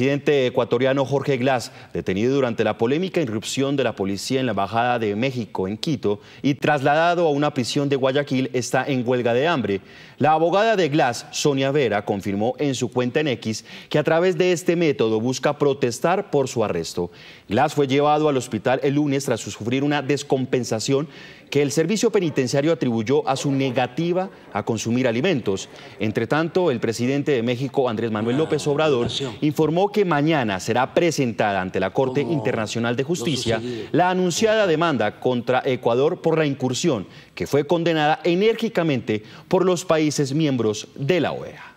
presidente ecuatoriano Jorge Glass, detenido durante la polémica irrupción de la policía en la Embajada de México en Quito y trasladado a una prisión de Guayaquil, está en huelga de hambre. La abogada de Glass, Sonia Vera, confirmó en su cuenta en X que a través de este método busca protestar por su arresto. Glass fue llevado al hospital el lunes tras sufrir una descompensación que el servicio penitenciario atribuyó a su negativa a consumir alimentos. Entre tanto, el presidente de México, Andrés Manuel López Obrador, informó que mañana será presentada ante la Corte oh, Internacional de Justicia la anunciada demanda contra Ecuador por la incursión, que fue condenada enérgicamente por los países miembros de la OEA.